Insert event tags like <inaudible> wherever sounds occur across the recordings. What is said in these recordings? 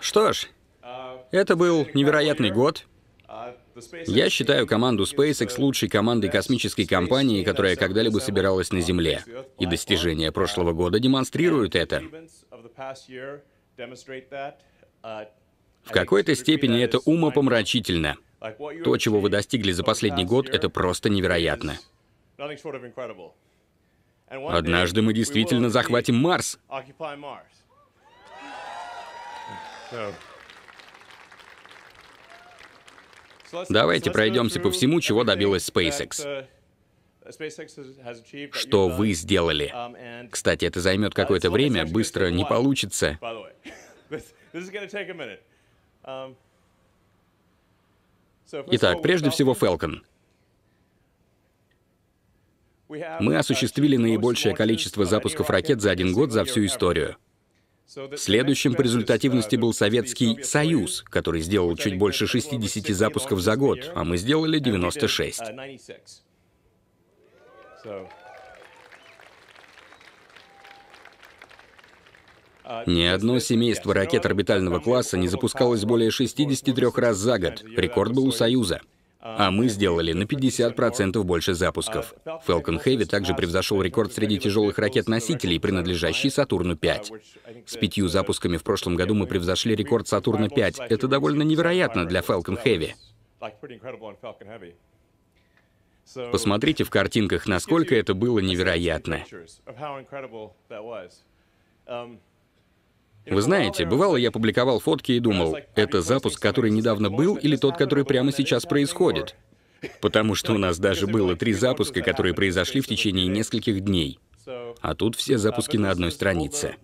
Что ж, это был невероятный год. Я считаю команду SpaceX лучшей командой космической компании, которая когда-либо собиралась на Земле. И достижения прошлого года демонстрируют это. В какой-то степени это умопомрачительно. То, чего вы достигли за последний год, это просто невероятно. Однажды мы действительно захватим Марс. Давайте пройдемся по всему, чего добилась SpaceX. Что вы сделали? Кстати, это займет какое-то время, быстро не получится. Итак, прежде всего Falcon. Мы осуществили наибольшее количество запусков ракет за один год за всю историю. Следующим по результативности был Советский Союз, который сделал чуть больше 60 запусков за год, а мы сделали 96. Ни одно семейство ракет орбитального класса не запускалось более 63 раз за год. Рекорд был у Союза а мы сделали на 50% больше запусков. Falcon Heavy также превзошел рекорд среди тяжелых ракет-носителей, принадлежащий Сатурну-5. С пятью запусками в прошлом году мы превзошли рекорд Сатурна-5. Это довольно невероятно для Falcon Heavy. Посмотрите в картинках, насколько это было невероятно. Вы знаете, бывало, я публиковал фотки и думал, это запуск, который недавно был, или тот, который прямо сейчас происходит. Потому что у нас даже было три запуска, которые произошли в течение нескольких дней. А тут все запуски на одной странице.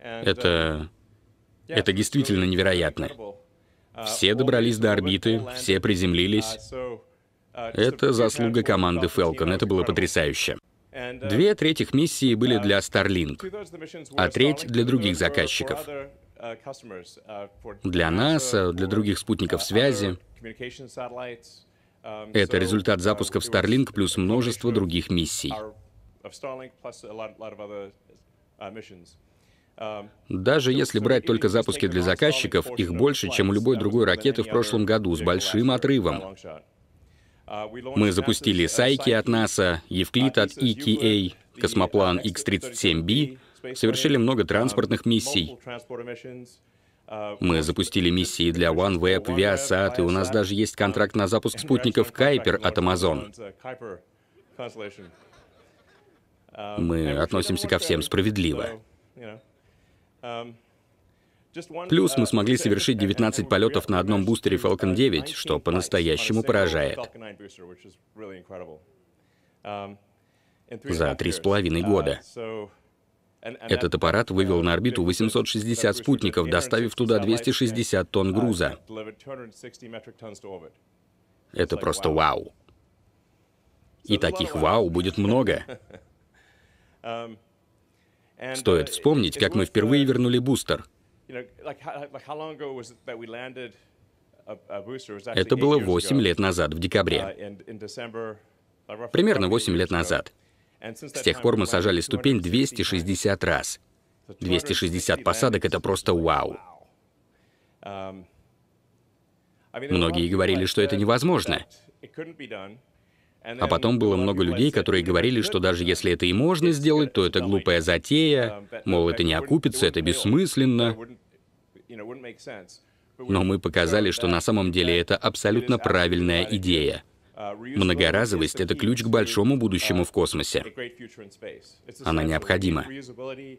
Это... Это действительно невероятно. Все добрались до орбиты, все приземлились. Это заслуга команды Falcon, это было потрясающе. Две трети миссии были для Starlink, а треть для других заказчиков. Для НАСА, э, для других спутников связи. Это результат запусков Starlink плюс множество других миссий. Даже если брать только запуски для заказчиков, их больше, чем у любой другой ракеты в прошлом году, с большим отрывом. Мы запустили Сайки от НАСА, Евклид от ETA, Космоплан X-37B, совершили много транспортных миссий. Мы запустили миссии для OneWeb, Viasat, и у нас даже есть контракт на запуск спутников Кайпер от Amazon. Мы uh, относимся ко всем справедливо. Um, Плюс мы uh, смогли совершить 19 полетов на одном бустере Falcon 9, что по-настоящему поражает. Um, За три с половиной uh, года. Этот аппарат вывел на орбиту 860 спутников, доставив туда 260 тонн груза. Это просто вау. И таких вау будет много. <laughs> Um, Стоит uh, вспомнить, как мы впервые вернули бустер — это было 8 лет назад, в декабре. Uh, Примерно 8 лет назад. С тех пор мы сажали ступень 260 раз. 260 посадок — это просто вау. Um, Многие говорили, что это невозможно. А потом было много людей, которые говорили, что даже если это и можно сделать, то это глупая затея, um, мол, это не окупится, это бессмысленно. Но мы показали, что на самом деле это абсолютно правильная идея. Uh, многоразовость — это ключ к большому будущему uh, в космосе. Она необходима.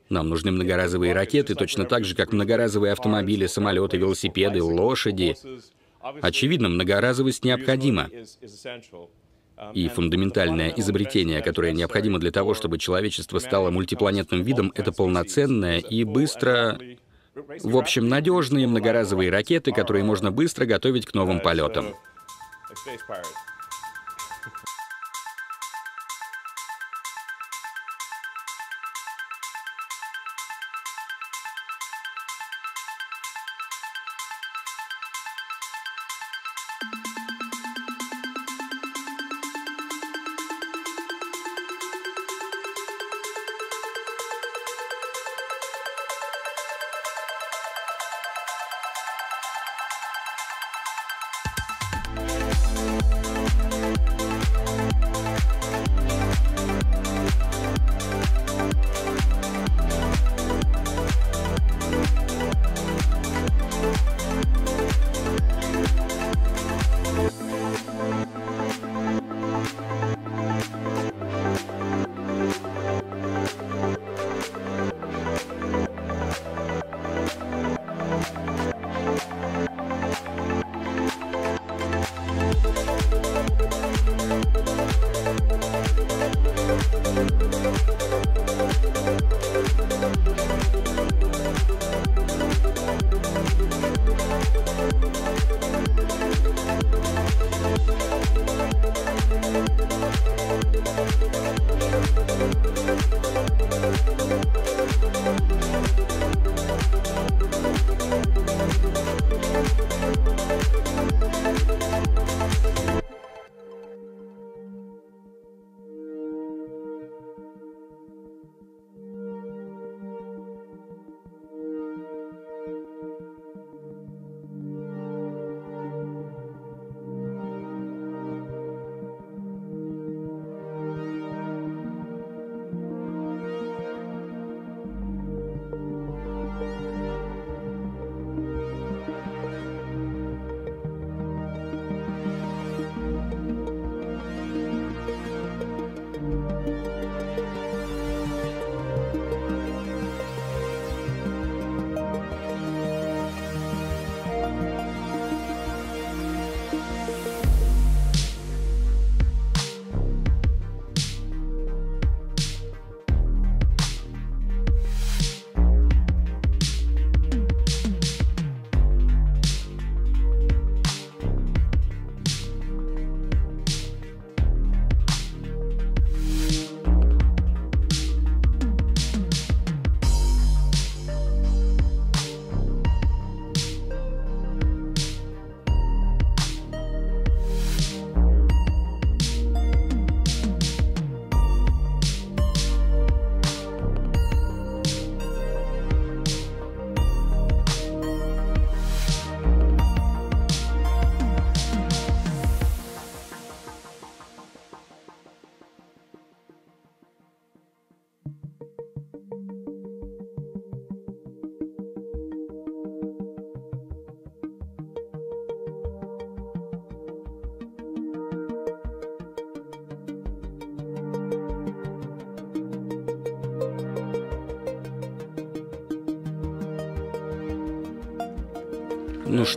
Нам нужны многоразовые ракеты, точно так же, как многоразовые автомобили, самолеты, велосипеды, лошади. Очевидно, многоразовость необходима. Um, и фундаментальное изобретение, которое необходимо для того, чтобы человечество стало мультипланетным видом, это полноценная и быстро в общем, надежные многоразовые ракеты, которые можно быстро готовить к новым полетам.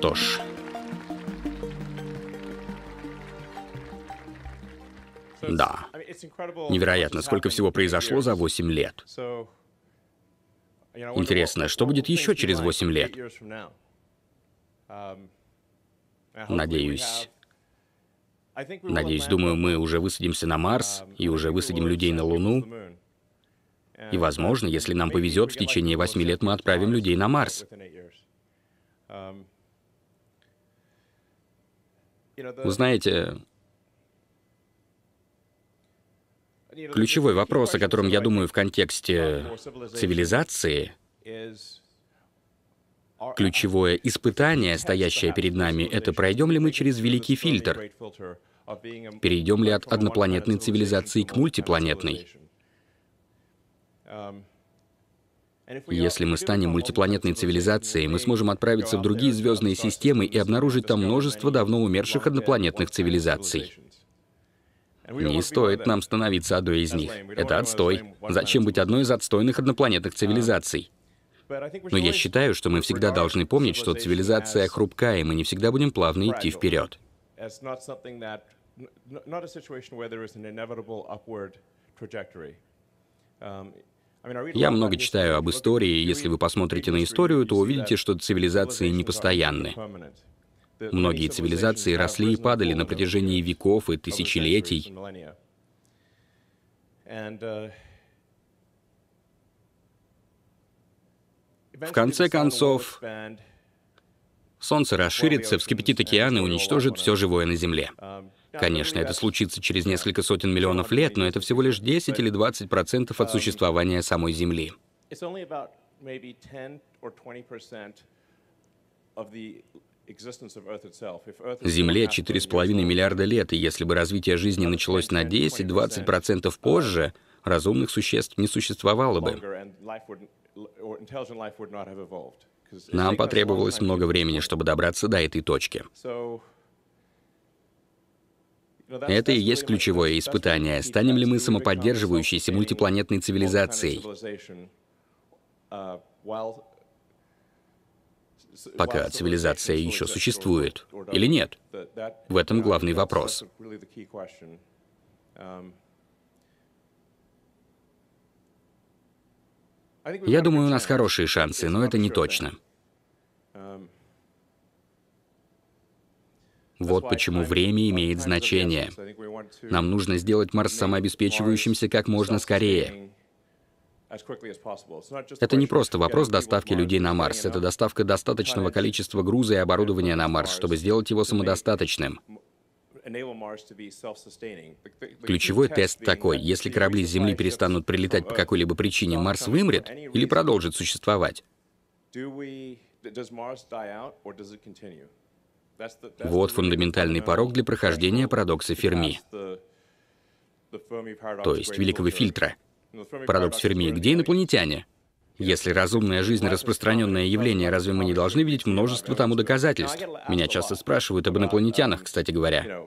что ж. Да. Невероятно, сколько всего произошло за 8 лет. Интересно, что будет еще через 8 лет? Надеюсь. Надеюсь, думаю, мы уже высадимся на Марс и уже высадим людей на Луну. И, возможно, если нам повезет, в течение восьми лет мы отправим людей на Марс. Вы знаете, ключевой вопрос, о котором я думаю в контексте цивилизации, ключевое испытание, стоящее перед нами, это пройдем ли мы через великий фильтр, перейдем ли от однопланетной цивилизации к мультипланетной. Если мы станем мультипланетной цивилизацией, мы сможем отправиться в другие звездные системы и обнаружить там множество давно умерших однопланетных цивилизаций. Не стоит нам становиться одной из них. Это отстой. Зачем быть одной из отстойных однопланетных цивилизаций? Но я считаю, что мы всегда должны помнить, что цивилизация хрупкая, и мы не всегда будем плавно идти вперед. Um, я много читаю об истории, если вы посмотрите на историю, то увидите, что цивилизации непостоянны. Многие цивилизации росли и падали на протяжении веков и тысячелетий. Uh, В конце концов, Солнце расширится, вскипятит океан и уничтожит все живое на Земле. Um, Конечно, это случится через несколько сотен миллионов лет, но это всего лишь 10 или 20 процентов от существования самой Земли. Земле 4,5 миллиарда лет, и если бы развитие жизни началось на 10-20% позже, разумных существ не существовало бы. Нам потребовалось много времени, чтобы добраться до этой точки. Это и есть ключевое испытание. Станем ли мы самоподдерживающейся мультипланетной цивилизацией? Пока цивилизация еще существует или нет? В этом главный вопрос. Я думаю, у нас хорошие шансы, но это не точно. Вот почему время имеет значение. Нам нужно сделать Марс самообеспечивающимся как можно скорее. Это не просто вопрос доставки людей на Марс, это доставка достаточного количества груза и оборудования на Марс, чтобы сделать его самодостаточным. Ключевой тест такой, если корабли с Земли перестанут прилетать по какой-либо причине, Марс вымрет или продолжит существовать? Вот фундаментальный порог для прохождения парадокса Ферми, то есть великого фильтра. Парадокс Ферми, где инопланетяне? Если разумная жизнь — распространенное явление, разве мы не должны видеть множество тому доказательств? Меня часто спрашивают об инопланетянах, um, кстати говоря.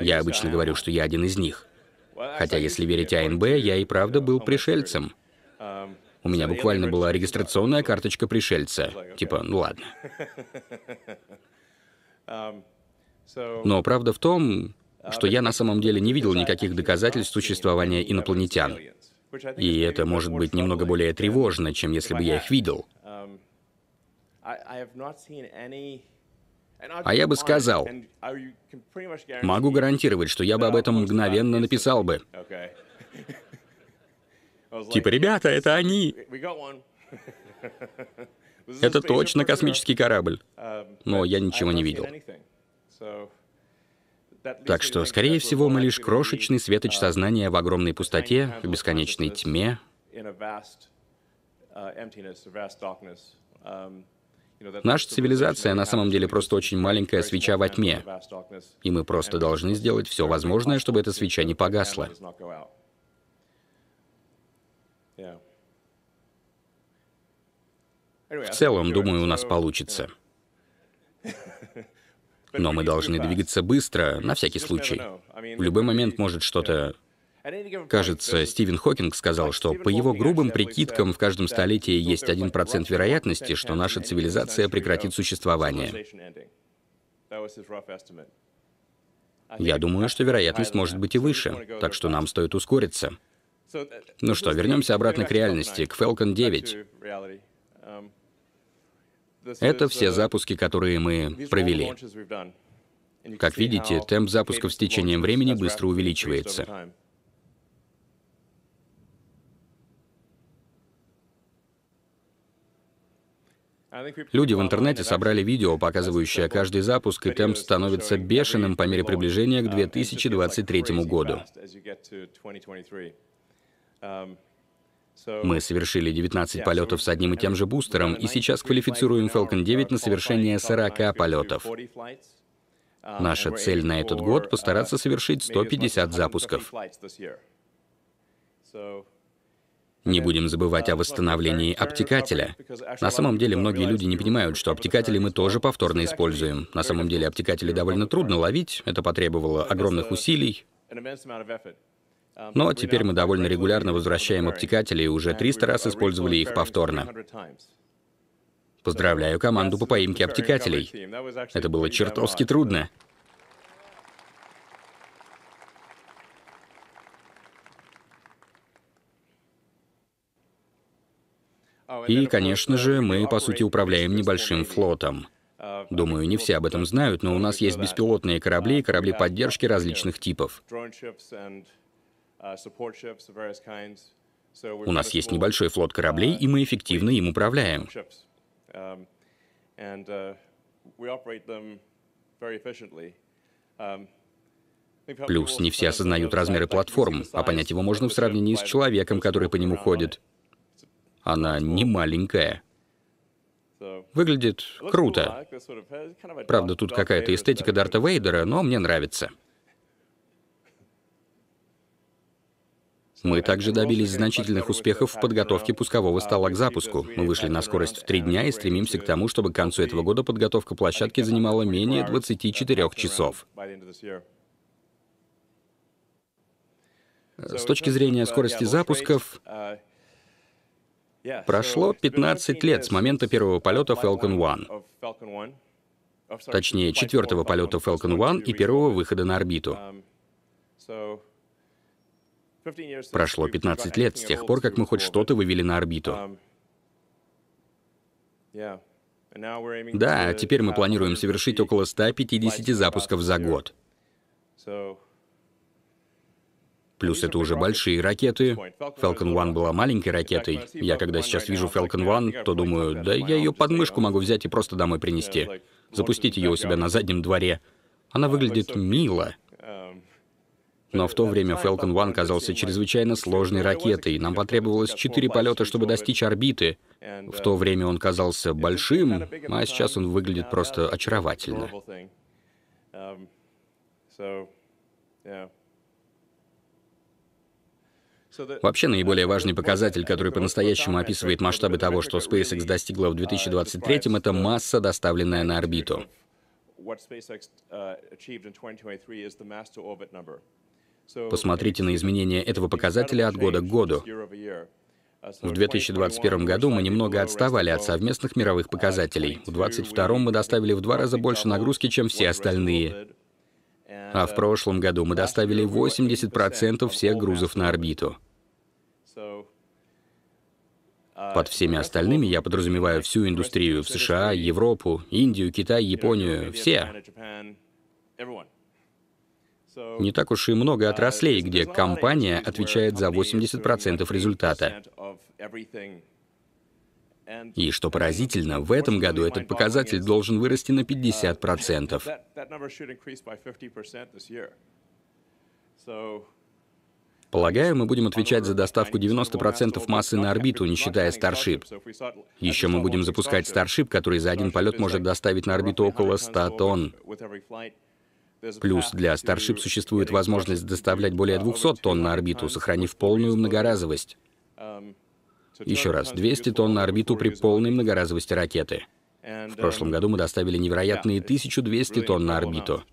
Я обычно uh, говорю, что я один из них. Хотя, если верить АНБ, я и правда был пришельцем. Um, у меня буквально была регистрационная карточка пришельца. Типа, ну ладно. Но правда в том, uh, что я на самом деле не видел никаких доказательств существования инопланетян. И это может быть немного более тревожно, чем если бы я их видел. Um, а я бы сказал, могу гарантировать, что я бы об этом мгновенно написал бы. Типа, ребята, это они. <laughs> Это точно космический корабль. Um, Но я ничего не видел. Так что, скорее всего, мы лишь крошечный светоч uh, сознания в огромной пустоте, в бесконечной тьме. Uh, um, Наша цивилизация на самом деле просто очень маленькая свеча во тьме, и мы просто должны сделать все возможное, чтобы эта свеча не погасла. В целом, думаю, у нас получится. <laughs> Но мы должны двигаться быстро, на всякий случай. В любой момент может что-то... Кажется, Стивен Хокинг сказал, что по его грубым прикидкам в каждом столетии есть один процент вероятности, что наша цивилизация прекратит существование. Я думаю, что вероятность может быть и выше, так что нам стоит ускориться. Ну что, вернемся обратно к реальности, к Falcon 9. Это все запуски, которые мы провели. Как видите, темп запусков с течением времени быстро увеличивается. Люди в интернете собрали видео, показывающее каждый запуск, и темп становится бешеным по мере приближения к 2023 году. Um, мы совершили 19 полетов с одним и тем же бустером, и сейчас квалифицируем Falcon 9 на совершение 40 полетов. Um, Наша цель на этот год — постараться uh, совершить 150 запусков. Не будем забывать о uh, восстановлении обтекателя. На самом деле многие люди не понимают, что обтекатели мы тоже повторно используем. На самом деле обтекатели довольно трудно ловить, это потребовало огромных усилий. Но теперь мы довольно регулярно возвращаем обтекатели и уже 300 раз использовали их повторно. Поздравляю команду по поимке обтекателей. Это было чертовски трудно. И, конечно же, мы, по сути, управляем небольшим флотом. Думаю, не все об этом знают, но у нас есть беспилотные корабли и корабли поддержки различных типов. Uh, У нас есть небольшой флот uh, кораблей, и мы эффективно им управляем. Плюс не все осознают размеры платформ, а понять его можно в сравнении с человеком, который по нему ходит. Она не маленькая. Выглядит круто. Правда, тут какая-то эстетика Дарта Вейдера, но мне нравится. Мы также добились значительных успехов в подготовке пускового стола к запуску. Мы вышли на скорость в три дня и стремимся к тому, чтобы к концу этого года подготовка площадки занимала менее 24 часов. С точки зрения скорости запусков, прошло 15 лет с момента первого полета Falcon 1. Точнее, четвертого полета Falcon 1 и первого выхода на орбиту. Прошло 15 лет с тех пор, как мы хоть что-то вывели на орбиту. Да, а теперь мы планируем совершить около 150 запусков за год. Плюс это уже большие ракеты. Falcon One была маленькой ракетой. Я когда сейчас вижу Falcon One, то думаю, да я ее подмышку могу взять и просто домой принести. Запустить ее у себя на заднем дворе. Она выглядит мило. Но в то время Falcon 1 казался чрезвычайно сложной ракетой. Нам потребовалось четыре полета, чтобы достичь орбиты. В то время он казался большим, а сейчас он выглядит просто очаровательно. Вообще наиболее важный показатель, который по-настоящему описывает масштабы того, что SpaceX достигла в 2023, это масса, доставленная на орбиту. Посмотрите на изменения этого показателя от года к году. В 2021 году мы немного отставали от совместных мировых показателей. В 2022 мы доставили в два раза больше нагрузки, чем все остальные. А в прошлом году мы доставили 80% всех грузов на орбиту. Под всеми остальными я подразумеваю всю индустрию в США, Европу, Индию, Китай, Японию, все. Не так уж и много отраслей, где компания отвечает за 80% результата. И что поразительно, в этом году этот показатель должен вырасти на 50%. Полагаю, мы будем отвечать за доставку 90% массы на орбиту, не считая Starship. Еще мы будем запускать Starship, который за один полет может доставить на орбиту около 100 тонн. Плюс для Starship существует возможность доставлять более 200 тонн на орбиту, сохранив полную многоразовость. Еще раз, 200 тонн на орбиту при полной многоразовости ракеты. В прошлом году мы доставили невероятные 1200 тонн на орбиту.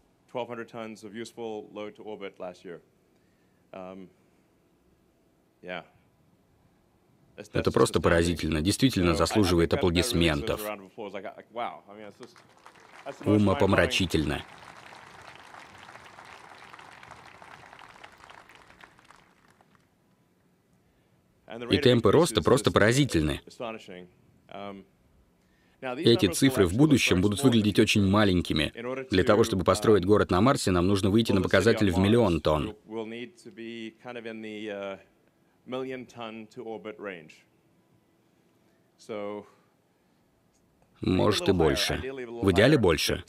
Um, Это просто поразительно, действительно заслуживает аплодисментов. Умопомрачительно. И темпы роста просто поразительны. Эти цифры в будущем будут выглядеть очень маленькими. Для того, чтобы построить город на Марсе, нам нужно выйти на показатель в миллион тонн может и больше. В идеале больше.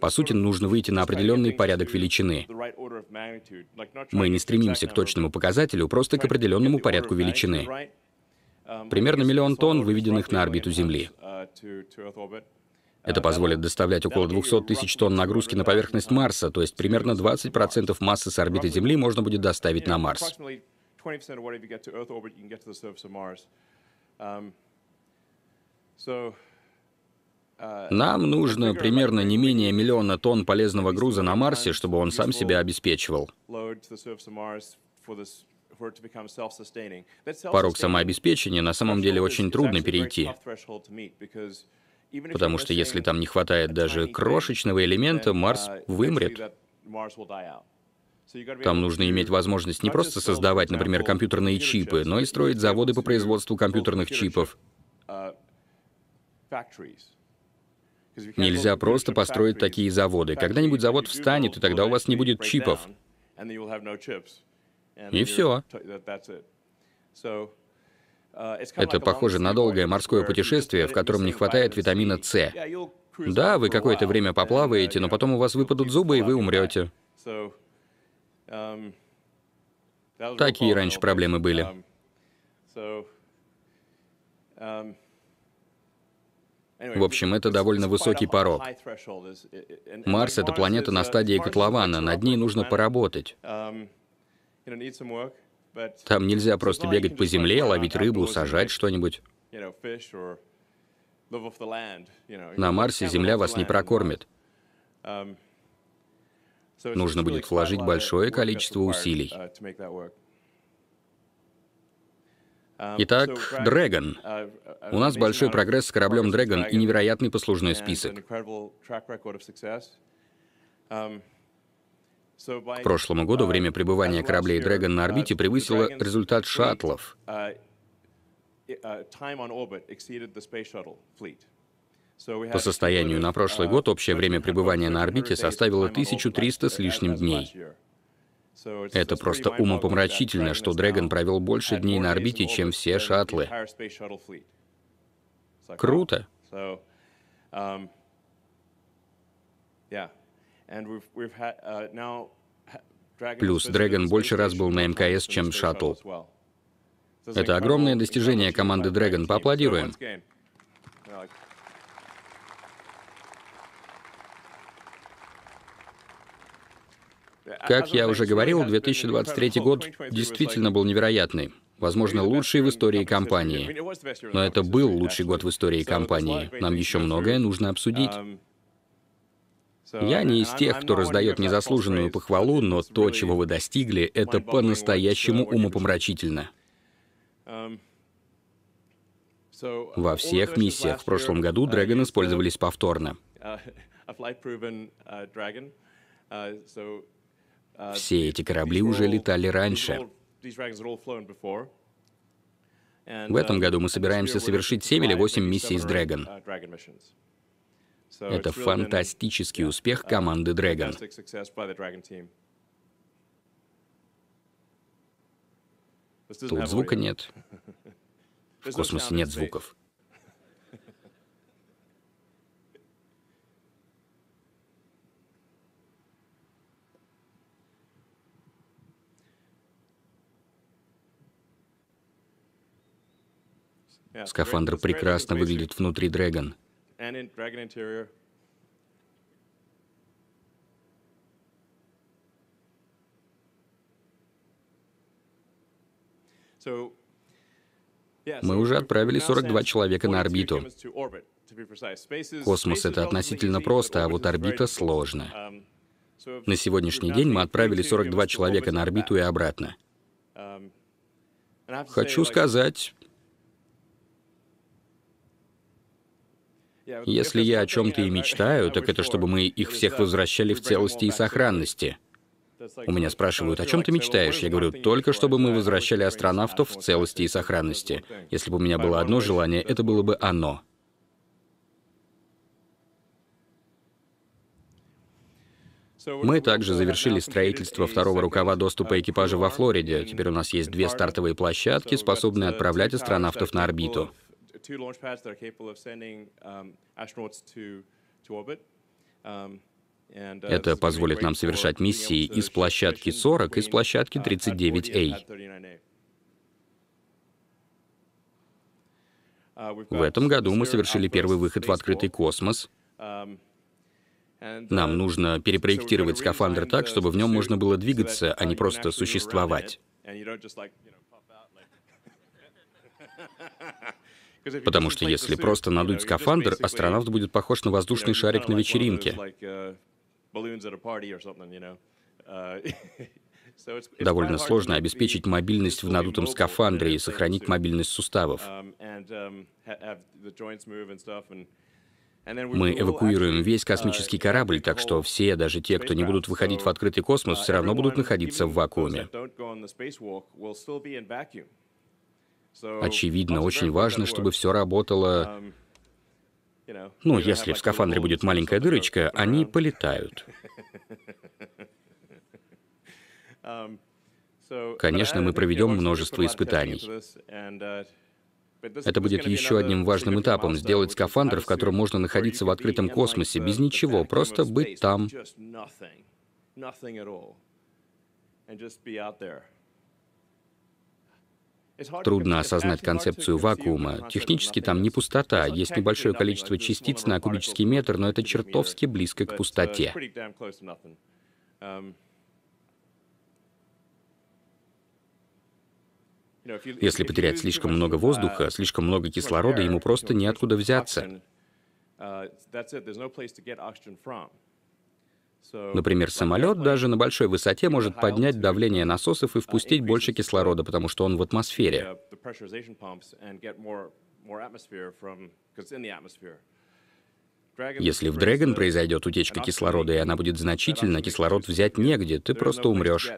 По сути, нужно выйти на определенный порядок величины. Мы не стремимся к точному показателю, просто к определенному порядку величины. Примерно миллион тонн, выведенных на орбиту Земли. Это позволит доставлять около 200 тысяч тонн нагрузки на поверхность Марса, то есть примерно 20% массы с орбиты Земли можно будет доставить на Марс. Um, so нам нужно примерно не менее миллиона тонн полезного груза на Марсе, чтобы он сам себя обеспечивал. Порог самообеспечения на самом деле очень трудно перейти. Потому что если там не хватает даже крошечного элемента, Марс вымрет. Там нужно иметь возможность не просто создавать, например, компьютерные чипы, но и строить заводы по производству компьютерных чипов. Нельзя просто построить такие заводы. Когда-нибудь завод встанет, и тогда у вас не будет чипов. И все. Это похоже на долгое морское путешествие, в котором не хватает витамина С. Да, вы какое-то время поплаваете, но потом у вас выпадут зубы, и вы умрете. Такие раньше проблемы были. В общем, это довольно высокий порог. Марс — это планета на стадии котлована, над ней нужно поработать. Um, Там нельзя просто бегать по земле, ловить рыбу, сажать что-нибудь. На Марсе Земля вас не прокормит. Um, нужно будет вложить большое количество усилий. Uh, Итак, Dragon. Uh, uh, У нас большой прогресс с кораблем Dragon и невероятный послужной список. Um, К прошлому году время uh, пребывания кораблей Dragon на орбите превысило результат шаттлов. По состоянию на прошлый год общее время пребывания на орбите составило 1300 с лишним дней. Это просто умопомрачительно, что Dragon провел больше дней на орбите, чем все шаттлы. Круто. Плюс Dragon больше раз был на МКС, чем шаттл. Это огромное достижение команды Dragon. Поаплодируем. Как я уже говорил, 2023 год действительно был невероятный. Возможно, лучший в истории компании. Но это был лучший год в истории компании. Нам еще многое нужно обсудить. Я не из тех, кто раздает незаслуженную похвалу, но то, чего вы достигли, это по-настоящему умопомрачительно. Во всех миссиях в прошлом году Dragon использовались повторно. А, а, все эти корабли уже летали раньше. В этом году мы собираемся совершить 7 или 8 миссий с Dragon. Это фантастический успех команды Dragon. Тут звука нет. В космосе нет звуков. Скафандр прекрасно выглядит внутри Dragon. Мы уже отправили 42 человека на орбиту. Космос — это относительно просто, а вот орбита — сложно. Um, на сегодняшний день мы отправили 42 человека на орбиту и обратно. Um, Хочу сказать, Если я о чем-то и <laughs> мечтаю, так это чтобы мы их всех возвращали в целости и сохранности. У меня спрашивают, о чем ты мечтаешь? Я говорю, только чтобы мы возвращали астронавтов в целости и сохранности. Если бы у меня было одно желание, это было бы оно. Мы также завершили строительство второго рукава доступа uh, экипажа во Флориде. Теперь у нас есть две стартовые площадки, способные uh, отправлять астронавтов на орбиту two launch pads that are capable of sending um, astronauts to to orbit. Um, uh, Это позволит нам совершать миссии из площадки 40 и с площадки 39A. В этом году мы совершили первый выход в открытый космос. Um, нам uh, нужно перепроектировать скафандр так, чтобы в нем можно было двигаться, а не просто существовать. <laughs> Потому что если просто надуть скафандр, астронавт будет похож на воздушный шарик на вечеринке. Довольно сложно обеспечить мобильность в надутом скафандре и сохранить мобильность суставов. Мы эвакуируем весь космический корабль, так что все, даже те, кто не будут выходить в открытый космос, все равно будут находиться в вакууме. Очевидно, очень важно, чтобы все работало. Ну, если в скафандре будет маленькая дырочка, они полетают. Конечно, мы проведем множество испытаний. Это будет еще одним важным этапом — сделать скафандр, в котором можно находиться в открытом космосе, без ничего, просто быть там. Трудно осознать концепцию вакуума. Технически там не пустота, есть небольшое количество частиц на кубический метр, но это чертовски близко к пустоте. Если потерять слишком много воздуха, слишком много кислорода, ему просто неоткуда взяться. Например, самолет даже на большой высоте может поднять давление насосов и впустить больше кислорода, потому что он в атмосфере. Если в Dragon произойдет утечка кислорода, и она будет значительна, кислород взять негде, ты просто умрешь.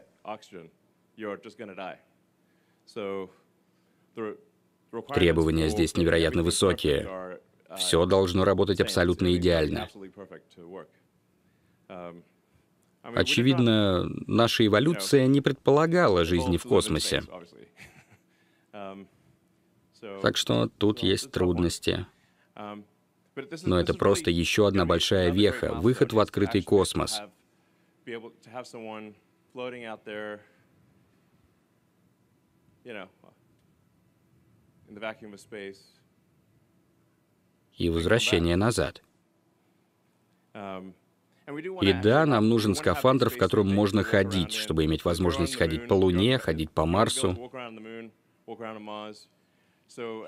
Требования здесь невероятно высокие. Все должно работать абсолютно идеально. Очевидно, наша эволюция не предполагала жизни в космосе. Так что тут есть трудности. Но это просто еще одна большая веха — выход в открытый космос. И возвращение назад. И да, нам нужен скафандр, в котором можно ходить, чтобы иметь возможность ходить по Луне, ходить по Марсу.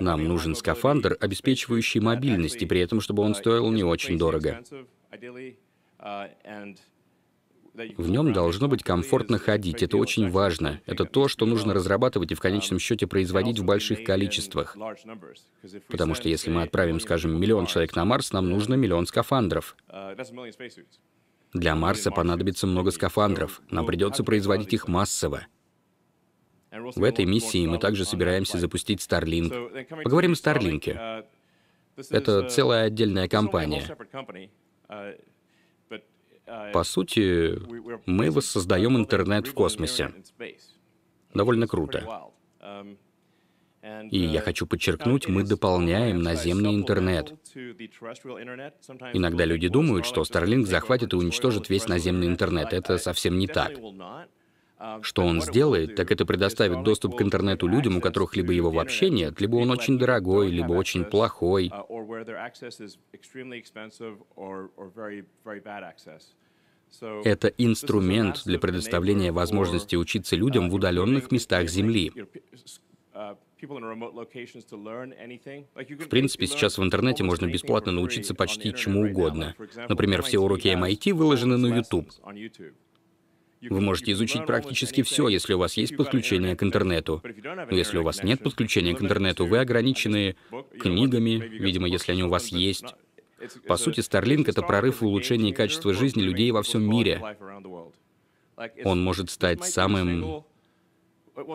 Нам нужен скафандр, обеспечивающий uh, мобильность, и при этом, чтобы он uh, стоил не очень дорого. В нем должно быть комфортно ходить, это очень важно. Это то, что нужно разрабатывать и в конечном счете производить в больших количествах. Потому что если мы отправим, скажем, миллион человек на Марс, нам нужно миллион скафандров. Для Марса понадобится много скафандров, нам придется производить их массово. В этой миссии мы также собираемся запустить Starlink. Поговорим о Starlink. Это целая отдельная компания. По сути, мы воссоздаем интернет в космосе. Довольно круто. И я хочу подчеркнуть, мы дополняем наземный интернет. Иногда люди думают, что Starlink захватит и уничтожит весь наземный интернет. Это совсем не так. Что он сделает, так это предоставит доступ к интернету людям, у которых либо его вообще нет, либо он очень дорогой, либо очень плохой, where their access is extremely expensive or, or very, very bad access. Это инструмент для предоставления возможности учиться людям uh, в удаленных местах Земли. Uh, в принципе, сейчас в интернете можно бесплатно научиться почти чему угодно. Например, все уроки MIT выложены на YouTube. Вы можете изучить практически все, если у вас есть подключение к интернету. Но если у вас нет подключения к интернету, вы ограничены книгами, видимо, если они у вас есть. По сути, Starlink — это прорыв в улучшении качества жизни людей во всем мире. Он может стать самым...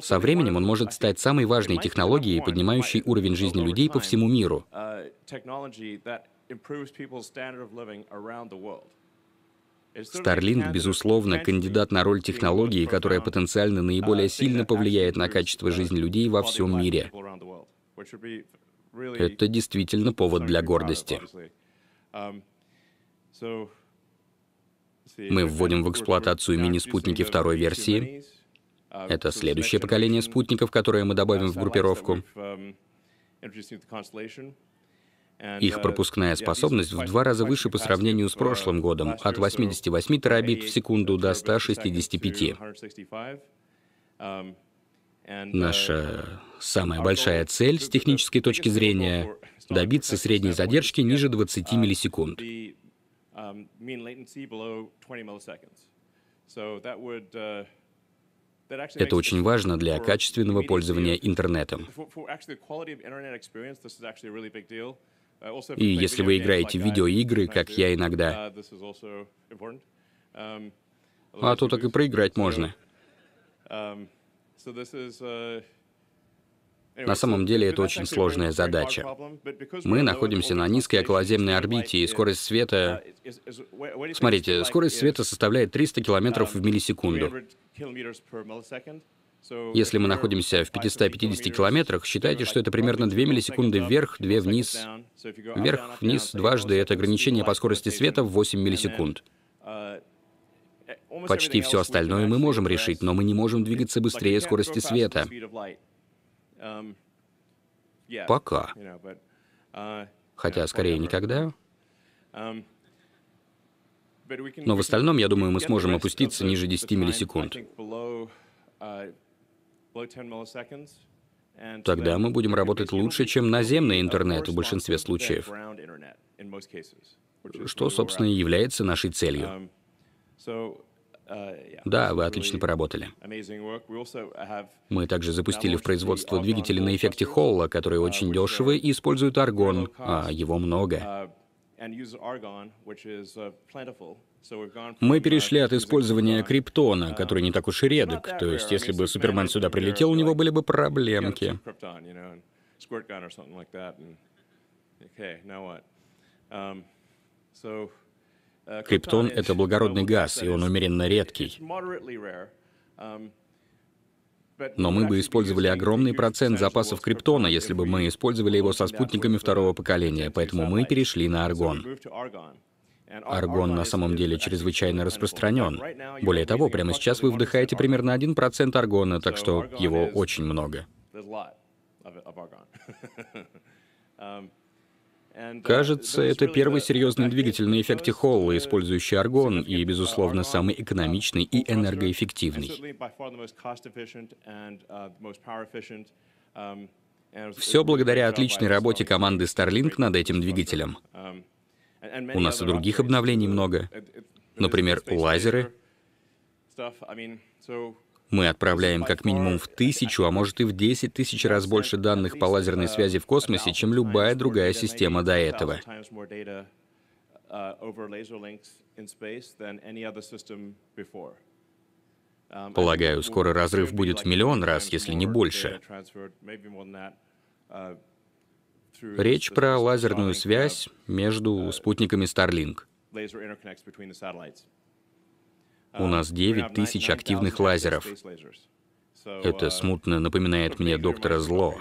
Со временем он может стать самой важной технологией, поднимающей уровень жизни людей по всему миру. Э, Starlink, безусловно, кандидат на роль технологии, которая потенциально наиболее сильно повлияет на качество жизни людей во всем мире. Это действительно повод для гордости. Мы вводим в эксплуатацию мини-спутники второй версии. Это следующее поколение спутников, которое мы добавим в группировку. Их uh, пропускная способность в два раза выше по сравнению с uh, прошлым годом, от 88 терабит в секунду до 165. Наша самая большая цель с технической точки зрения — добиться средней задержки ниже 20 миллисекунд. Um, uh, Это очень важно для качественного пользования интернетом. И если вы играете в видеоигры, как я иногда, а то так и проиграть можно. На самом деле это очень сложная задача. Мы находимся на низкой околоземной орбите, и скорость света... Смотрите, скорость света составляет 300 километров в миллисекунду. Если мы находимся в 550 километрах, считайте, что это примерно 2 миллисекунды вверх, 2 вниз. Вверх-вниз дважды — это ограничение по скорости света в 8 миллисекунд. Почти все остальное мы можем решить, но мы не можем двигаться быстрее скорости света. Пока. Хотя, скорее, никогда. Но в остальном, я думаю, мы сможем опуститься ниже 10 миллисекунд. Тогда мы будем работать лучше, чем наземный интернет в большинстве случаев, что, собственно, и является нашей целью. Um, uh, да, вы отлично поработали. Мы также запустили в производство двигатели на эффекте Холла, которые uh, очень дешевы uh, и используют аргон, а его много. Мы перешли от использования криптона, который не так уж и редок. То есть, если бы Супермен сюда прилетел, у него были бы проблемки. Криптон — это благородный газ, и он умеренно редкий. Но мы бы использовали огромный процент запасов криптона, если бы мы использовали его со спутниками второго поколения, поэтому мы перешли на аргон. Аргон на самом деле чрезвычайно распространен. Более того, прямо сейчас вы вдыхаете примерно 1% аргона, так что его очень много. <laughs> Um, uh, Кажется, это первый серьезный двигатель на эффекте Холла, uh, использующий аргон, и, безусловно, самый uh, экономичный и энергоэффективный. Um, Все благодаря отличной работе команды Starlink над этим двигателем. Um, у нас и других обновлений много. Например, лазеры. Мы отправляем как минимум в тысячу, а может и в десять тысяч раз больше данных по лазерной связи в космосе, чем любая другая система до этого. Полагаю, скоро разрыв будет в миллион раз, если не больше. Речь про лазерную связь между uh, спутниками Starlink. У нас 9 uh, тысяч активных лазеров. Это uh, смутно напоминает мне доктора Зло.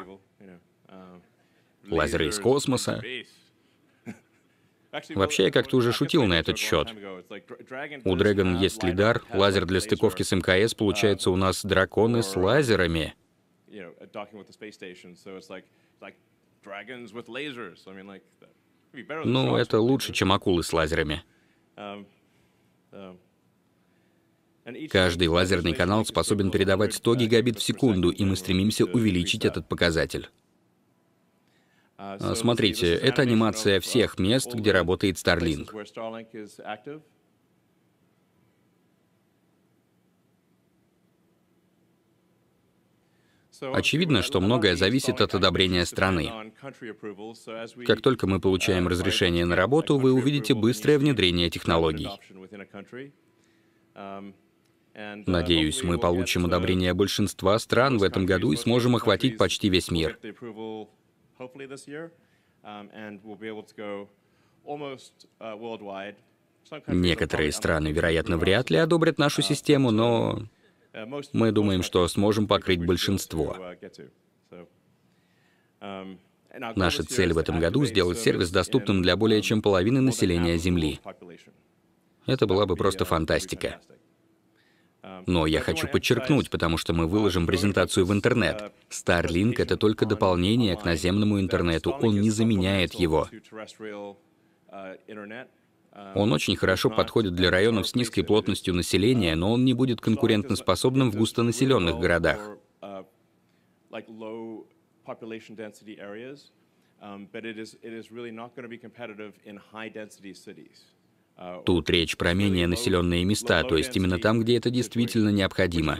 Лазеры из космоса. <laughs> Вообще, я как-то уже шутил на этот счет. У Dragon есть лидар, лазер для стыковки с МКС, получается, у um, нас драконы с лазерами. Ну, это лучше, чем акулы с лазерами. Um, um, Каждый лазерный канал способен передавать 100 гигабит в секунду, и мы стремимся увеличить этот показатель. Uh, а, смотрите, это анимация uh, всех мест, где работает Starlink. Очевидно, что многое зависит от одобрения страны. Как только мы получаем разрешение на работу, вы увидите быстрое внедрение технологий. Надеюсь, мы получим одобрение большинства стран в этом году и сможем охватить почти весь мир. Некоторые страны, вероятно, вряд ли одобрят нашу систему, но мы думаем, что сможем покрыть большинство. Наша цель в этом году — сделать сервис доступным для более чем половины населения Земли. Это была бы просто фантастика. Но я хочу подчеркнуть, потому что мы выложим презентацию в интернет. Starlink — это только дополнение к наземному интернету, он не заменяет его. Он очень хорошо подходит для районов с низкой плотностью населения, но он не будет конкурентоспособным в густонаселенных городах. Тут речь про менее населенные места, то есть именно там, где это действительно необходимо.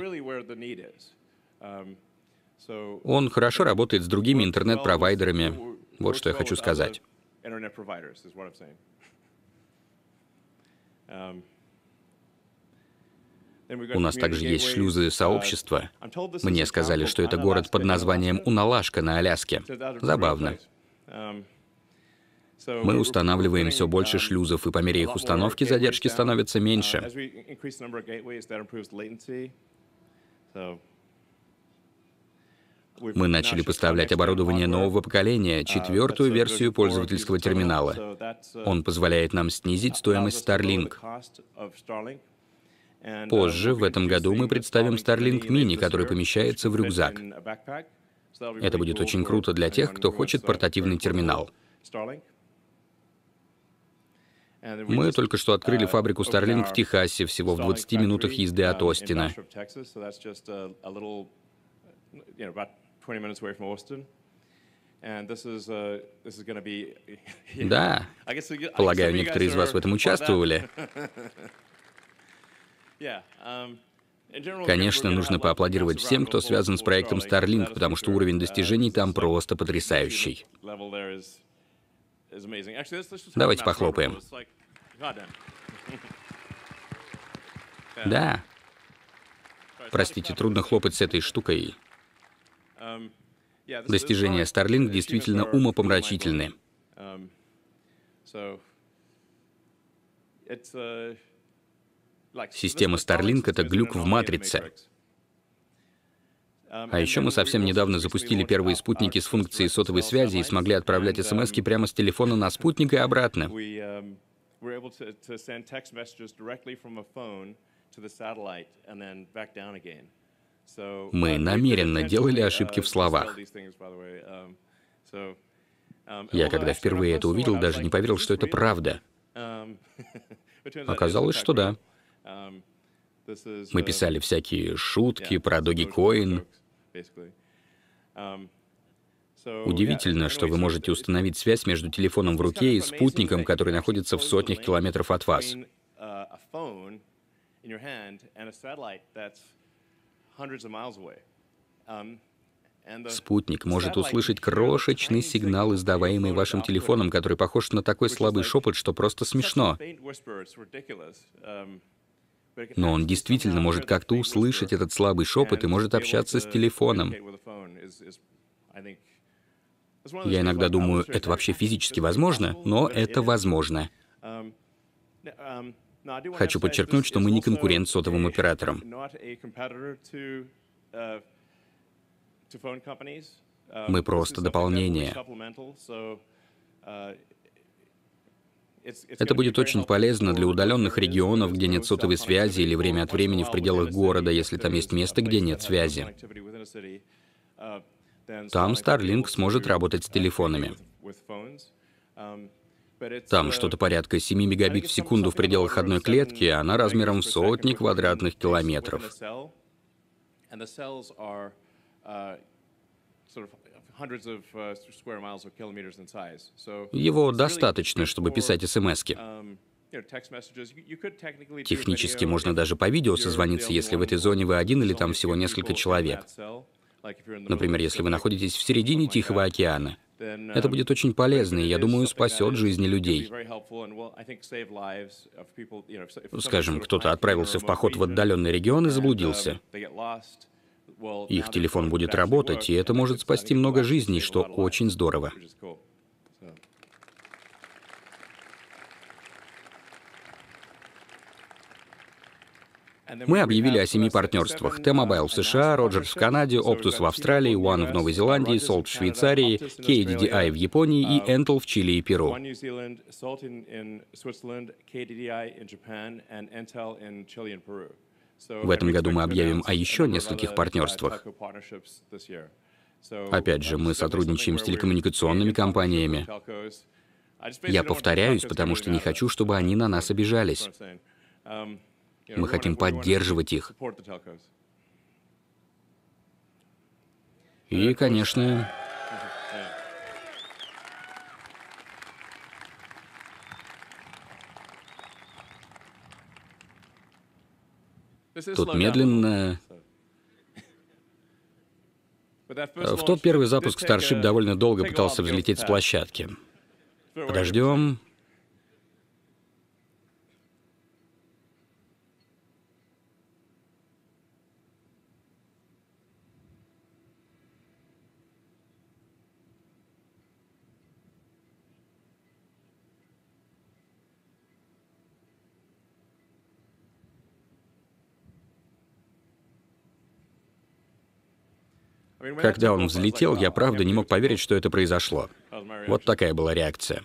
Он хорошо работает с другими интернет-провайдерами. Вот что я хочу сказать. Um, У нас также есть шлюзы uh, сообщества. Мне сказали, что это город под названием Уналашка на Аляске. Забавно. Um, Мы устанавливаем все больше uh, шлюзов, и по мере их установки задержки становятся uh, меньше. Мы начали поставлять оборудование нового поколения, uh, четвертую версию пользовательского терминала. Uh, Он позволяет нам снизить стоимость Starlink. Uh, Позже, в этом году, мы представим Starlink Mini, который помещается в рюкзак. Это будет очень круто для тех, кто хочет портативный терминал. Мы только что открыли фабрику Starlink в Техасе, всего в 20 минутах езды от um, Остина. 20 minutes away from Austin. Да, полагаю, некоторые из вас в этом участвовали. <laughs> Um, Конечно, нужно поаплодировать всем, кто связан с проектом Starlink, потому что уровень достижений uh, там просто потрясающий. Давайте похлопаем. <laughs> Да. Простите, трудно хлопать с этой штукой. Достижения Starlink эм, действительно умопомрачительны. Эм, uh, Система Starlink — это глюк в матрице. Эм, а еще мы совсем недавно запустили первые спутники с функцией сотовой связи и смогли отправлять смс um, прямо с телефона на спутник и обратно. Um, to the satellite and then back мы uh, намеренно делали uh, ошибки в словах. Um, um, Я, когда впервые это увидел, даже не поверил, что это правда. Um, <laughs> Оказалось, что да. Мы uh, писали всякие шутки про Доги Коин. Удивительно, что вы можете установить связь между телефоном в руке и спутником, который находится в сотнях километров от вас. Um, Спутник может услышать крошечный сигнал, издаваемый вашим телефоном, который похож на такой слабый шепот, что просто смешно. Um, но он действительно может как-то услышать этот слабый шепот и может общаться с телефоном. Я иногда думаю, это вообще физически возможно, но это возможно. Um, Хочу подчеркнуть, что мы не конкурент сотовым операторам. Мы просто дополнение. Это будет очень полезно для удаленных регионов, где нет сотовой связи, или время от времени в пределах города, если там есть место, где нет связи. Там Starlink сможет работать с телефонами. Там что-то порядка 7 мегабит в секунду в пределах одной клетки, а она размером в сотни квадратных километров. Его достаточно, чтобы писать смс -ки. Технически можно даже по видео созвониться, если в этой зоне вы один или там всего несколько человек. Например, если вы находитесь в середине Тихого океана – это будет очень полезно, и, я думаю, спасет жизни людей. Скажем, кто-то отправился в поход в отдаленный регион и заблудился. Их телефон будет работать, и это может спасти много жизней, что очень здорово. Мы объявили о семи партнерствах. T-Mobile в США, Rogers в Канаде, Optus в Австралии, One в Новой Зеландии, Salt в Швейцарии, KDDI а в Японии и Entel в Чили и Перу. В этом году мы объявим о еще нескольких партнерствах. Опять же, мы сотрудничаем с телекоммуникационными компаниями. Я повторяюсь, потому что не хочу, чтобы они на нас обижались. Мы хотим поддерживать их. И, конечно, Тут медленно... В тот первый запуск Starship довольно долго пытался взлететь с площадки. Подождем. Когда он взлетел, я правда не мог поверить, что это произошло. Вот такая была реакция.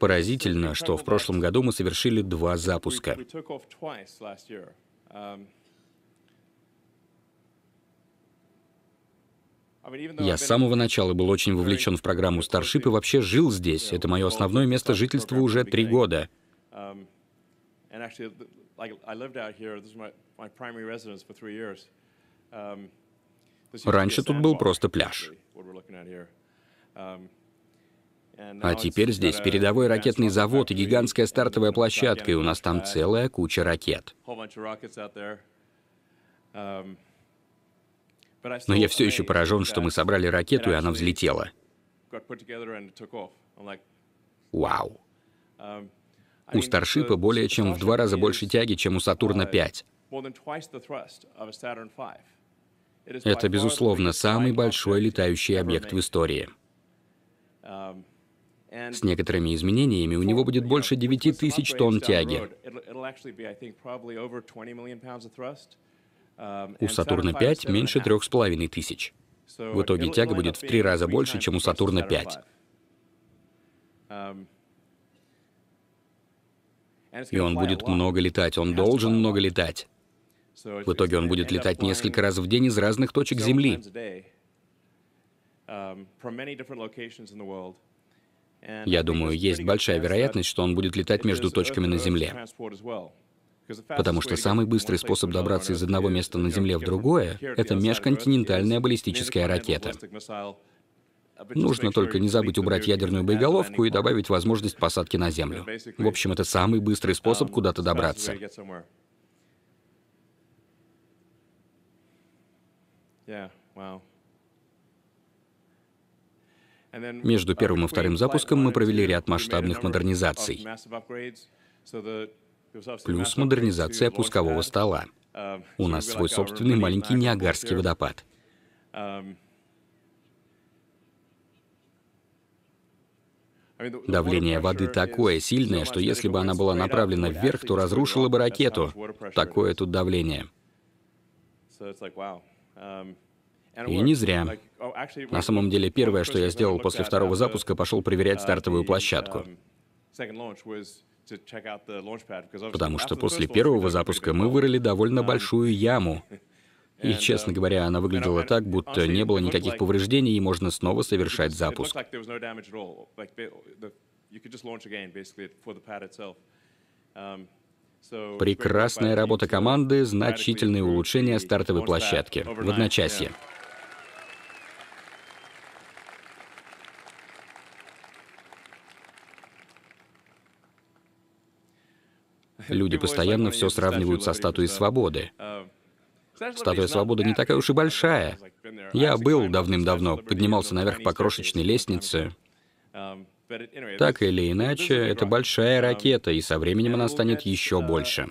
Поразительно, что в прошлом году мы совершили два запуска. Я с самого начала был очень вовлечен в программу Starship и вообще жил здесь. Это мое основное место жительства уже три года. Раньше тут был просто пляж. А теперь здесь передовой ракетный завод и гигантская стартовая площадка, и у нас там целая куча ракет. Но я все еще поражен, что мы собрали ракету, и она взлетела. Вау. У Старшипа более чем в два раза больше тяги, чем у Сатурна-5. Это, безусловно, самый большой летающий объект в истории. С некоторыми изменениями у него будет больше 9 тысяч тонн тяги. Um, у Сатурна-5 меньше 3,5 тысяч. В итоге тяга будет в три раза больше, чем у Сатурна-5. Um, И он будет много летать, он должен много летать. В итоге он будет летать несколько раз в день из разных точек Земли. Я думаю, есть большая вероятность, что он будет летать между точками на Земле. Потому что самый быстрый способ добраться из одного места на Земле в другое — это межконтинентальная баллистическая ракета. Нужно только не забыть убрать ядерную боеголовку и добавить возможность посадки на Землю. В общем, это самый быстрый способ куда-то добраться. Yeah, wow. Между первым и вторым запуском мы провели ряд масштабных модернизаций, плюс модернизация пускового стола. У нас свой собственный маленький Ниагарский водопад. Давление воды такое сильное, что если бы она была направлена вверх, то разрушила бы ракету. Такое тут давление. И не зря. Oh, На самом деле, первое, что я сделал после второго запуска, пошел проверять uh, стартовую площадку. Um, Потому что после первого запуска мы вырыли довольно um, большую яму. <laughs> И, честно um, говоря, она выглядела так, будто не было никаких повреждений, и можно снова совершать запуск. Прекрасная работа команды, значительные улучшения стартовой площадки в одночасье. Люди постоянно все сравнивают со статуей э, свободы. Э, Статуя свободы не такая уж и большая. Я uh, был давным-давно, поднимался наверх по крошечной лестнице. Um, так или иначе, это большая um, ракета, и со временем она станет еще uh, больше.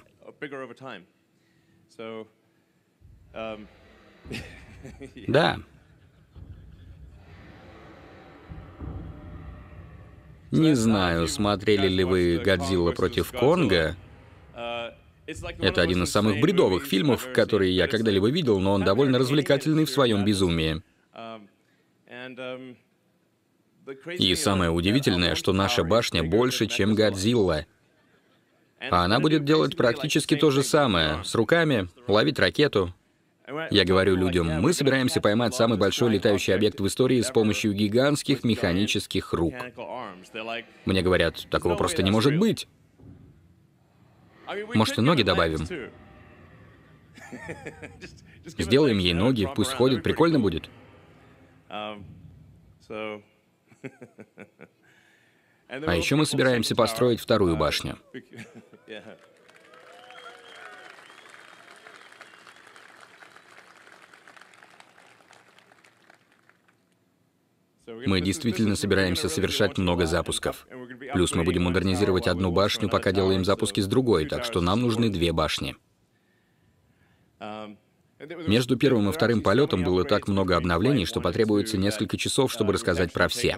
Um, <laughs> да. Не знаю, смотрели ли вы «Годзилла против Конга», это один из самых бредовых фильмов, которые я когда-либо видел, но он довольно развлекательный в своем безумии. И самое удивительное, что наша башня больше, чем Годзилла. А она будет делать практически то же самое, с руками, ловить ракету. Я говорю людям, мы собираемся поймать самый большой летающий объект в истории с помощью гигантских механических рук. Мне говорят, такого просто не может быть. Может, и ноги добавим? Сделаем ей ноги, пусть ходит, прикольно будет. А еще мы собираемся построить вторую башню. Мы действительно собираемся совершать много запусков. Плюс мы будем модернизировать одну башню, пока делаем запуски с другой, так что нам нужны две башни. Между первым и вторым полетом было так много обновлений, что потребуется несколько часов, чтобы рассказать про все.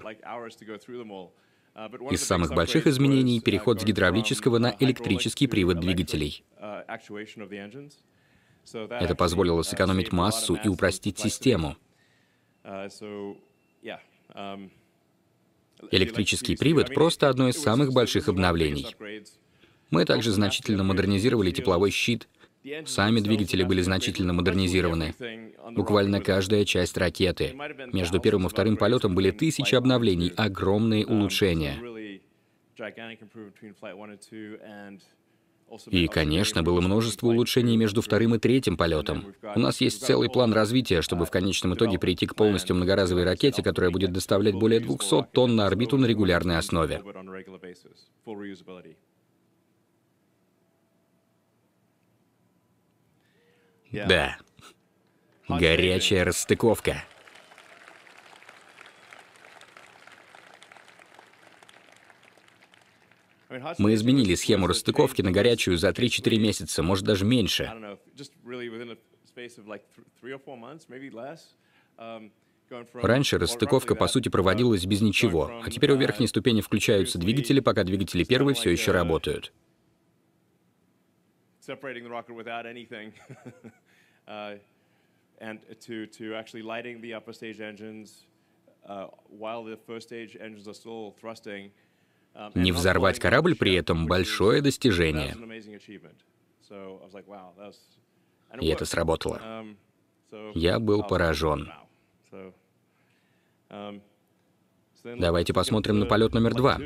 Из самых больших изменений — переход с гидравлического на электрический привод двигателей. Это позволило сэкономить массу и упростить систему. Um, Электрический привод — просто одно из самых больших обновлений. Мы также значительно модернизировали тепловой щит, сами двигатели были значительно модернизированы. Буквально каждая часть ракеты. Между первым и вторым полетом были тысячи обновлений, огромные улучшения. И, конечно, было множество улучшений между вторым и третьим полетом. У нас есть целый план развития, чтобы в конечном итоге прийти к полностью многоразовой ракете, которая будет доставлять более 200 тонн на орбиту на регулярной основе. Да. Горячая расстыковка. Мы изменили схему расстыковки на горячую за 3-4 месяца, может даже меньше. Um, Раньше расстыковка, по сути, uh, проводилась без ничего, а теперь у верхней ступени включаются двигатели, пока двигатели первой все еще uh, работают. <laughs> Не взорвать корабль при этом — большое достижение. И это сработало. Я был поражен. Давайте посмотрим на полет номер два.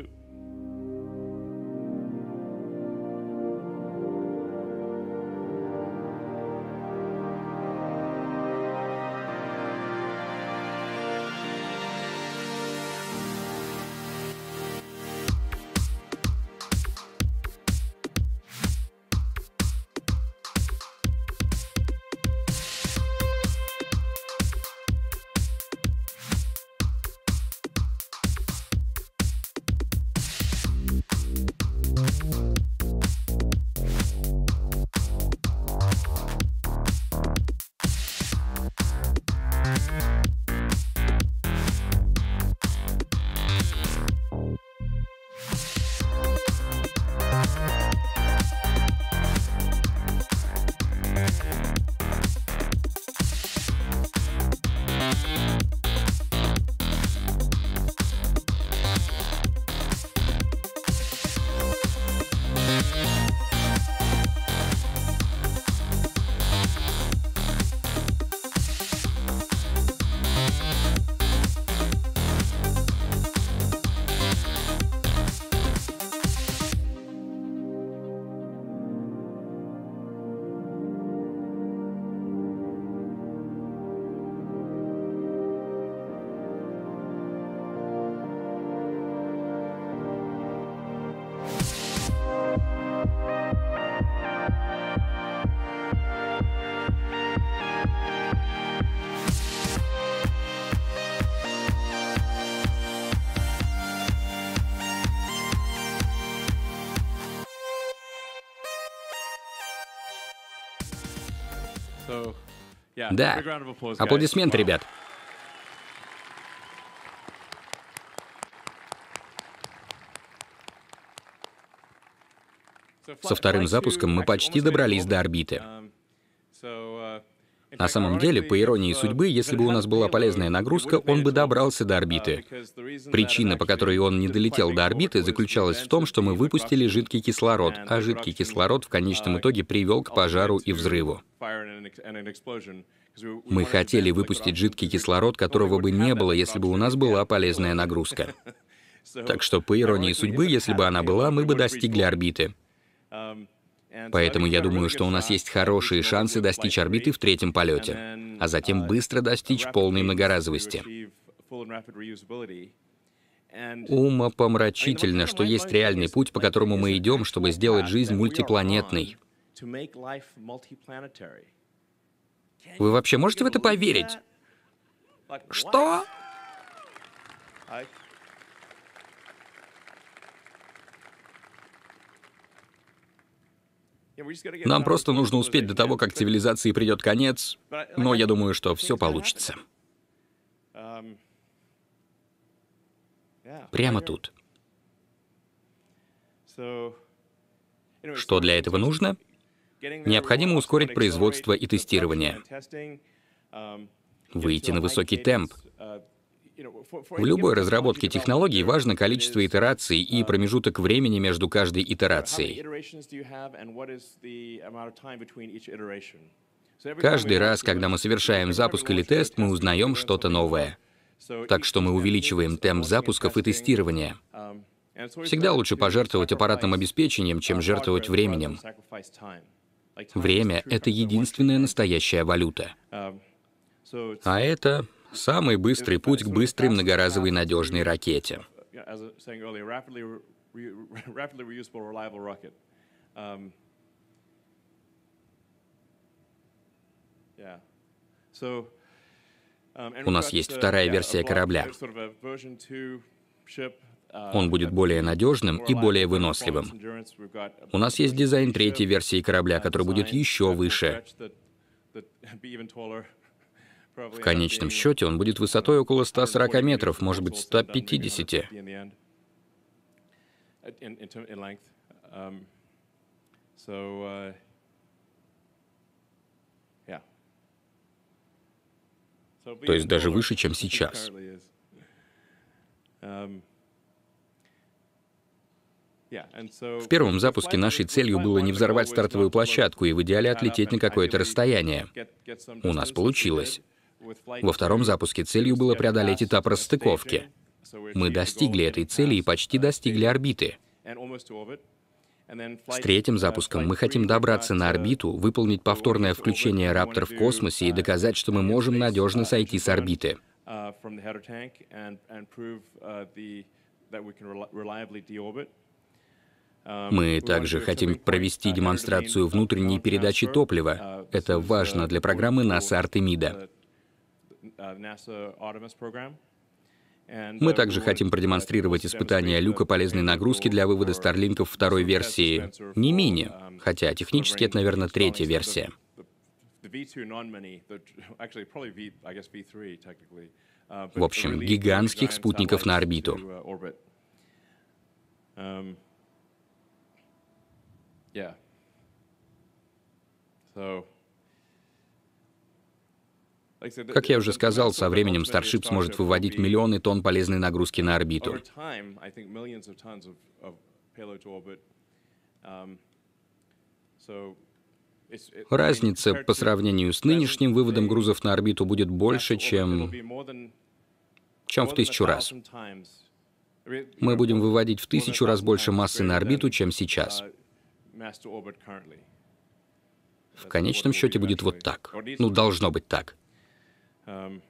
Да. Аплодисменты, ребят. Со вторым запуском мы почти добрались до орбиты. Um, на самом деле, по иронии судьбы, если бы у нас была полезная нагрузка, он бы добрался до орбиты. Причина, по которой он не долетел до орбиты, заключалась в том, что мы выпустили жидкий кислород, а жидкий кислород в конечном итоге привел к пожару и взрыву. Мы хотели выпустить жидкий кислород, которого бы не было, если бы у нас была полезная нагрузка. Так что, по иронии судьбы, если бы она была, мы бы достигли орбиты. Поэтому я думаю, что у нас есть хорошие шансы достичь орбиты в третьем полете, а затем uh, быстро достичь полной многоразовости. Умопомрачительно, что есть реальный путь, по которому мы идем, чтобы сделать жизнь мультипланетной. Вы вообще можете в это поверить? Что? Нам просто нужно успеть до того, как цивилизации придет конец, но я думаю, что все получится. Um, Прямо тут. Что для этого нужно? Необходимо ускорить производство и тестирование, um, выйти на высокий темп, в любой разработке технологий важно количество итераций и промежуток времени между каждой итерацией. Каждый раз, когда мы совершаем запуск или тест, мы узнаем что-то новое. Так что мы увеличиваем темп запусков и тестирования. Всегда лучше пожертвовать аппаратным обеспечением, чем жертвовать временем. Время — это единственная настоящая валюта. А это Самый быстрый путь к быстрой многоразовой надежной ракете. У нас есть вторая версия корабля. Он будет более надежным и более выносливым. У нас есть дизайн третьей версии корабля, который будет еще выше. В конечном счете он будет высотой около 140 метров, может быть, 150. Uh, uh, um, uh, То есть даже выше, чем сейчас. Um, в первом запуске нашей целью было не взорвать стартовую площадку и в идеале отлететь на какое-то расстояние. У нас получилось. Во втором запуске целью было преодолеть этап расстыковки. Мы достигли этой цели и почти достигли орбиты. С третьим запуском мы хотим добраться на орбиту, выполнить повторное включение «Раптор» в космосе и доказать, что мы можем надежно сойти с орбиты. Мы также хотим провести демонстрацию внутренней передачи топлива. Это важно для программы НАСА «Артемида». Э, Мы uh, также хотим продемонстрировать испытания люка полезной нагрузки для вывода старлинков второй версии, не мини, um, хотя технически это, наверное, третья версия. Uh, в общем, гигантских спутников на орбиту. Uh, um, so как я уже сказал, со временем Starship сможет выводить миллионы тонн полезной нагрузки на орбиту. Um, Разница по сравнению с нынешним выводом грузов на орбиту будет больше, чем, чем в тысячу раз. Мы будем выводить в тысячу раз больше массы на орбиту, чем сейчас. Uh, в конечном счете будет вот так. Ну, должно быть так. Эм,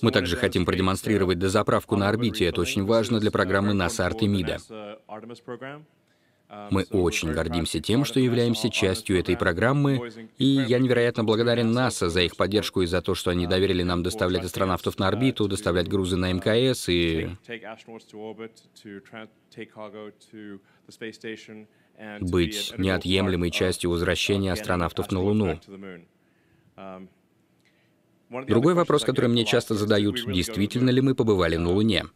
Мы также хотим продемонстрировать uh, дозаправку на орбите. Это очень важно для uh, программы НАСА Артемида. Uh, um, Мы очень гордимся тем, что являемся частью этой программы, и я невероятно благодарен НАСА за их поддержку и за то, что они доверили нам доставлять астронавтов на орбиту, доставлять грузы на um, МКС и быть неотъемлемой частью возвращения астронавтов на Луну. Другой вопрос, который мне часто задают, действительно ли мы побывали на Луне?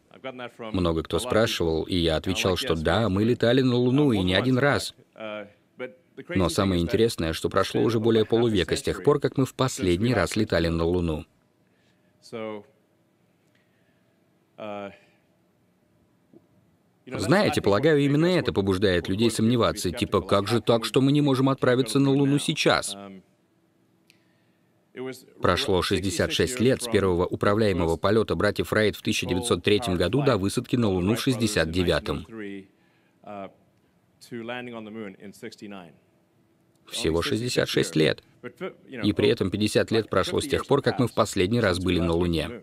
Много кто спрашивал, и я отвечал, что да, мы летали на Луну и не один раз. Но самое интересное, что прошло уже более полувека с тех пор, как мы в последний раз летали на Луну. Знаете, полагаю, именно это побуждает людей сомневаться, типа, как же так, что мы не можем отправиться на Луну сейчас? Эм, прошло 66 лет с первого управляемого полета братьев Райт в 1903 году до высадки на Луну в 1969. Uh, Всего 66 лет. И при этом 50 лет прошло с тех пор, как мы в последний раз были на Луне.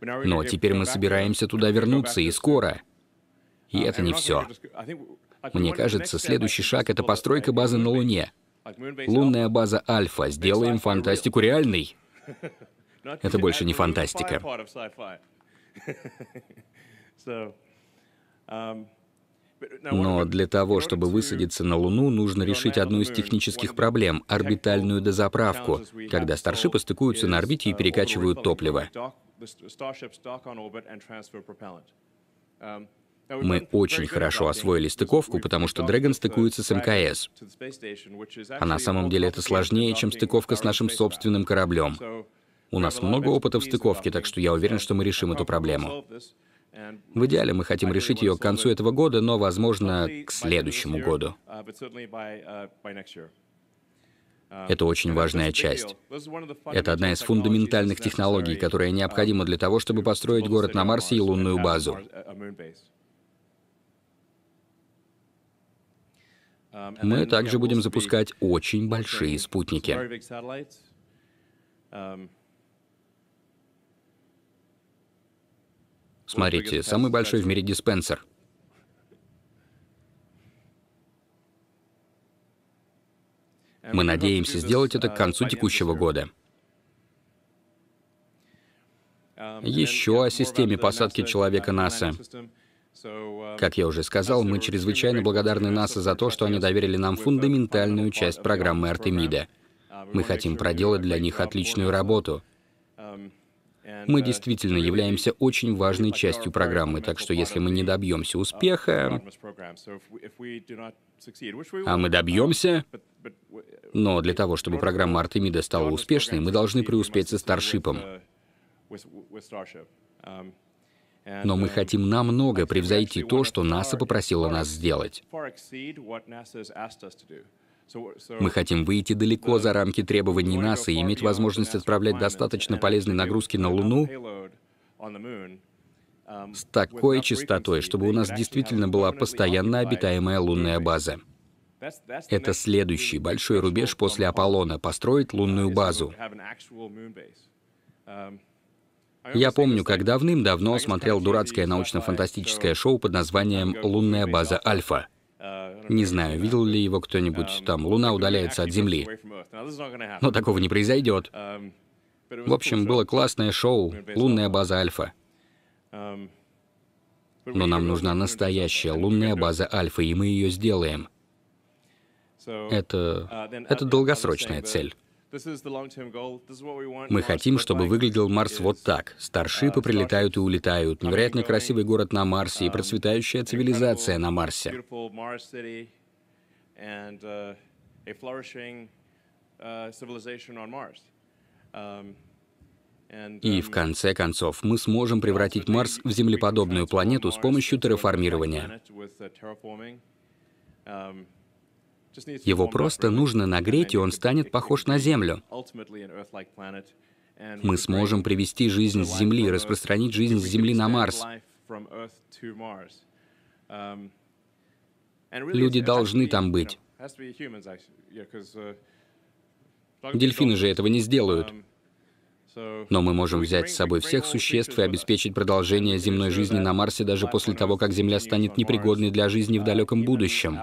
Но теперь мы собираемся туда вернуться, и скоро. И это не все. Мне кажется, следующий шаг — это постройка базы на Луне. Лунная база Альфа. Сделаем фантастику реальной. Это больше не фантастика. Но для того, чтобы высадиться на Луну, нужно решить одну из технических проблем — орбитальную дозаправку, когда старшипы стыкуются на орбите и перекачивают топливо the Starship's dark on orbit and transfer propellant. Um, мы очень хорошо освоили стыковку, потому что Dragon стыкуется с МКС. А на самом деле это сложнее, чем стыковка с нашим собственным кораблем. У нас много опыта в стыковке, так что я уверен, что мы решим эту проблему. В идеале мы хотим решить ее к концу этого года, но, возможно, к следующему году. Uh, это очень важная часть. Это одна из фундаментальных технологий, которая необходима для того, чтобы построить город на Марсе и лунную базу. Мы также будем запускать очень большие спутники. Смотрите, самый большой в мире диспенсер — Мы надеемся сделать это к концу текущего года. Еще о системе посадки человека НАСА. Как я уже сказал, мы чрезвычайно благодарны НАСА за то, что они доверили нам фундаментальную часть программы Артемида. Мы хотим проделать для них отличную работу. Мы действительно являемся очень важной частью программы, так что если мы не добьемся успеха, а мы добьемся. Но для того, чтобы программа Артемида стала успешной, мы должны преуспеть со Старшипом. Но мы хотим намного превзойти то, что НАСА попросила нас сделать. Мы хотим выйти далеко за рамки требований НАСА и иметь возможность отправлять достаточно полезной нагрузки на Луну, Эм, с такой частотой, чтобы у нас действительно была постоянно обитаемая лунная база. Это следующий большой рубеж после Аполлона — построить лунную базу. Эм, Я помню, как давным-давно смотрел дурацкое научно-фантастическое шоу под названием «Лунная база Альфа». Uh, не знаю, видел ли его кто-нибудь, um, там Луна удаляется от Земли. Но такого не произойдет. Um, в общем, было классное шоу «Лунная база Альфа». Эм, Но нам нужна настоящая лунная база Альфа, и мы ее сделаем. Это, uh, это долгосрочная цель. Мы хотим, чтобы выглядел Марс вот так. Старшипы uh, прилетают и улетают. Невероятно красивый город на Марсе и um, процветающая цивилизация на Марсе. Uh, um, и в um, конце концов мы сможем превратить Марс в землеподобную планету с помощью терраформирования. Его просто нужно нагреть, и он станет похож на Землю. Мы сможем привести жизнь с Земли, распространить жизнь с Земли на Марс. Люди должны там быть. Дельфины же этого не сделают. Но мы можем взять с собой всех существ и обеспечить продолжение земной жизни на Марсе даже после того, как Земля станет непригодной для жизни в далеком будущем.